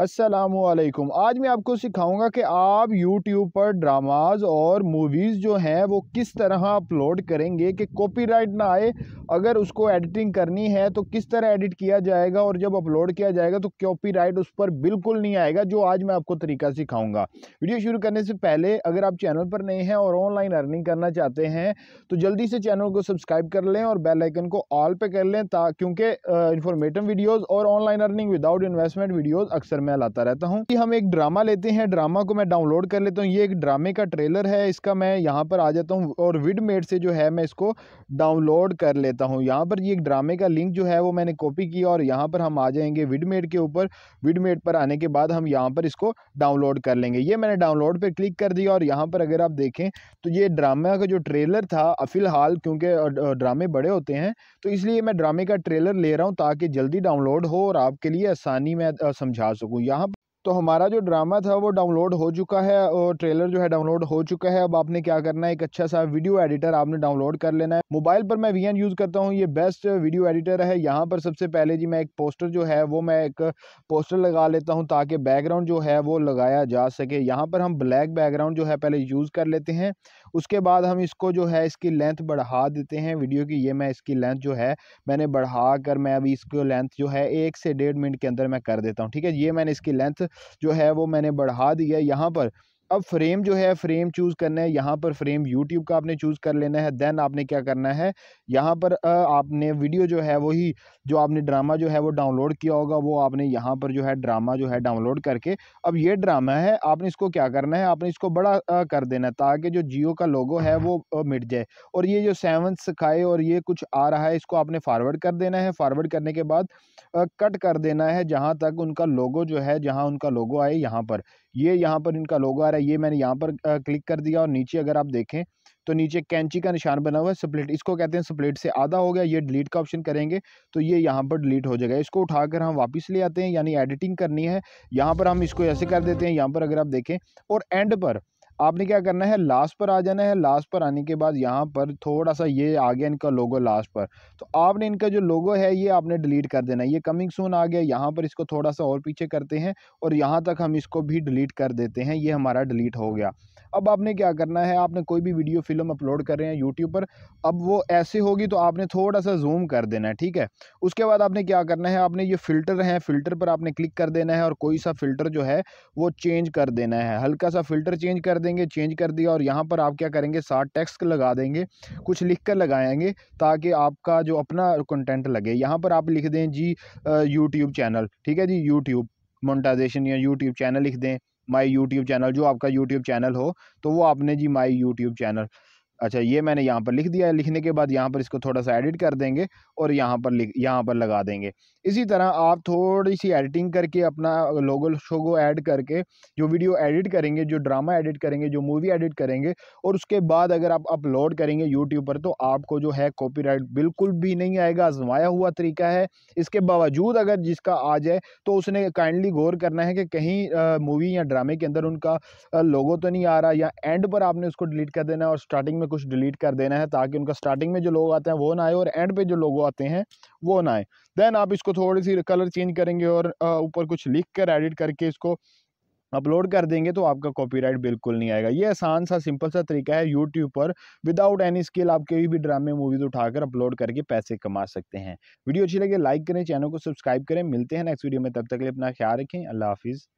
असलकुम आज मैं आपको सिखाऊंगा कि आप YouTube पर ड्रामाज और मूवीज़ जो हैं वो किस तरह अपलोड करेंगे कि कॉपीराइट ना आए अगर उसको एडिटिंग करनी है तो किस तरह एडिट किया जाएगा और जब अपलोड किया जाएगा तो कॉपीराइट उस पर बिल्कुल नहीं आएगा जो आज मैं आपको तरीका सिखाऊंगा वीडियो शुरू करने से पहले अगर आप चैनल पर नए हैं और ऑनलाइन अर्निंग करना चाहते हैं तो जल्दी से चैनल को सब्सक्राइब कर लें और बेलाइकन को ऑल पर कर लें ता क्योंकि इन्फॉर्मेटिव वीडियोज़ और online earning without investment videos अक्सर मैं लाता रहता हूँ कि हम एक ड्रामा लेते हैं ड्रामा को मैं डाउनलोड कर लेता हूँ ये एक ड्रामे का ट्रेलर है इसका मैं यहाँ पर आ जाता हूँ और विडमेट से जो है मैं इसको डाउनलोड कर लेता हूँ यहाँ पर ये एक ड्रामे का लिंक जो है वो मैंने कॉपी किया और यहाँ पर हम आ जाएंगे विडमेट के ऊपर विडमेट पर आने के बाद हम यहाँ पर इसको डाउनलोड कर लेंगे ये मैंने डाउनलोड पर क्लिक कर दिया और यहाँ पर अगर आप देखें तो ये ड्रामा का जो ट्रेलर था फ़िलहाल क्योंकि ड्रामे बड़े होते हैं तो इसलिए मैं ड्रामे का ट्रेलर ले रहा हूँ ताकि जल्दी डाउनलोड हो और आपके लिए आसानी में समझा सकूँ सकूँ यहाँ तो हमारा जो ड्रामा था वो डाउनलोड हो चुका है और ट्रेलर जो है डाउनलोड हो चुका है अब आपने क्या करना है एक अच्छा सा वीडियो एडिटर आपने डाउनलोड कर लेना है मोबाइल पर मैं वी यूज़ करता हूँ ये बेस्ट वीडियो एडिटर है यहाँ पर सबसे पहले जी मैं एक पोस्टर जो है वो मैं एक पोस्टर लगा लेता हूँ ताकि बैकग्राउंड जो है वो लगाया जा सके यहाँ पर हम ब्लैक बैकग्राउंड जो है पहले यूज़ कर लेते हैं उसके बाद हम इसको जो है इसकी लेंथ बढ़ा देते हैं वीडियो की ये मैं इसकी लेंथ जो है मैंने बढ़ा कर मैं अभी इसको लेंथ जो है एक से डेढ़ मिनट के अंदर मैं कर देता हूँ ठीक है ये मैंने इसकी लेंथ जो है वो मैंने बढ़ा दी है यहाँ पर अब फ्रेम जो है फ्रेम चूज़ करना है यहाँ पर फ्रेम यूट्यूब का आपने चूज़ कर लेना है देन आपने क्या करना है यहाँ पर आपने वीडियो जो है वही जो आपने ड्रामा जो है वो डाउनलोड किया होगा वो आपने यहाँ पर जो है ड्रामा जो है डाउनलोड करके अब ये ड्रामा है आपने इसको क्या करना है आपने इसको बड़ा कर देना है ताकि जो जियो का लोगो है वो मिट जाए और ये जो सेवन सिखाए और ये कुछ आ रहा है इसको आपने फारवर्ड कर देना है फारवर्ड करने के बाद कट कर देना है जहाँ तक उनका लोगो जो है जहाँ उनका लोगो आए यहाँ पर ये यहाँ पर इनका लोगो आ रहा है ये मैंने यहाँ पर क्लिक कर दिया और नीचे अगर आप देखें तो नीचे कैंची का निशान बना हुआ है स्प्लिट इसको कहते हैं स्प्लिट से आधा हो गया ये डिलीट का ऑप्शन करेंगे तो ये यहाँ पर डिलीट हो जाएगा इसको उठाकर हम वापस ले आते हैं यानी एडिटिंग करनी है यहाँ पर हम इसको ऐसे कर देते हैं यहाँ पर अगर आप देखें और एंड पर आपने क्या करना है लास्ट पर आ जाना है लास्ट पर आने के बाद यहाँ पर थोड़ा सा ये आ गया इनका लोगो लास्ट पर तो आपने इनका जो लोगो है ये आपने डिलीट कर देना है ये कमिंग सून आ गया यहाँ पर इसको थोड़ा सा और पीछे करते हैं और यहाँ तक हम इसको भी डिलीट कर देते हैं ये हमारा डिलीट हो गया अब आपने क्या करना है आपने कोई भी वीडियो फिल्म अपलोड कर रहे हैं यूट्यूब पर अब वो ऐसे होगी तो आपने थोड़ा सा जूम कर देना है ठीक है उसके बाद आपने क्या करना है आपने ये फ़िल्टर हैं फ़िल्टर पर आपने क्लिक कर देना है और कोई सा फ़िल्टर जो है वो चेंज कर देना है हल्का सा फ़िल्टर चेंज कर देंगे देंगे चेंज कर दिया और यहाँ पर आप क्या करेंगे साथ टेक्स लगा देंगे कुछ लिख कर लगाएंगे ताकि आपका जो अपना कंटेंट लगे यहाँ पर आप लिख दें जी यूट्यूब चैनल ठीक है जी यूट्यूब मोनेटाइजेशन या यूट्यूब चैनल लिख दें माई यूट्यूब चैनल जो आपका यूट्यूब चैनल हो तो वो आपने जी माई यूट्यूब चैनल अच्छा ये मैंने यहाँ पर लिख दिया है लिखने के बाद यहाँ पर इसको थोड़ा सा एडिट कर देंगे और यहाँ पर लिख यहाँ पर लगा देंगे इसी तरह आप थोड़ी सी एडिटिंग करके अपना लोगो शोगो ऐड करके जो वीडियो एडिट करेंगे जो ड्रामा एडिट करेंगे जो मूवी एडिट करेंगे और उसके बाद अगर आप अपलोड करेंगे यूट्यूब पर तो आपको जो है कॉपी बिल्कुल भी नहीं आएगा आजमाया हुआ तरीका है इसके बावजूद अगर जिसका आ जाए तो उसने काइंडली गौर करना है कि कहीं मूवी या ड्रामे के अंदर उनका लोगो तो नहीं आ रहा या एंड पर आपने उसको डिलीट कर देना और स्टार्टिंग में कुछ डिलीट कर देना है ताकि उनका स्टार्टिंग में जो लोग आते हैं वो ना आए और एंड पे जो लोग आते हैं वो ना आए देन आप इसको थोड़ी सी कलर चेंज करेंगे और ऊपर कुछ लिख कर एडिट करके इसको अपलोड कर देंगे तो आपका कॉपीराइट बिल्कुल नहीं आएगा ये आसान सा सिंपल सा तरीका है यूट्यूब पर विदाउट एनी स्किल आप कोई भी ड्रामे मूवीज उठाकर अपलोड करके पैसे कमा सकते हैं वीडियो अच्छी लगे लाइक करें चैनल को सब्सक्राइब करें मिलते हैं नेक्स्ट वीडियो में तब तक के लिए अपना ख्याल रखें अल्लाह हाफिज़